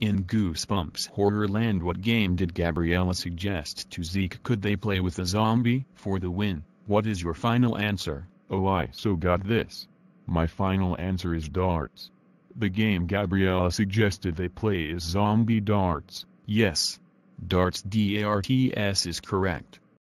In Goosebumps Horrorland what game did Gabriella suggest to Zeke could they play with a zombie? For the win, what is your final answer? Oh I so got this. My final answer is darts. The game Gabriella suggested they play is zombie darts, yes. Darts D-A-R-T-S is correct.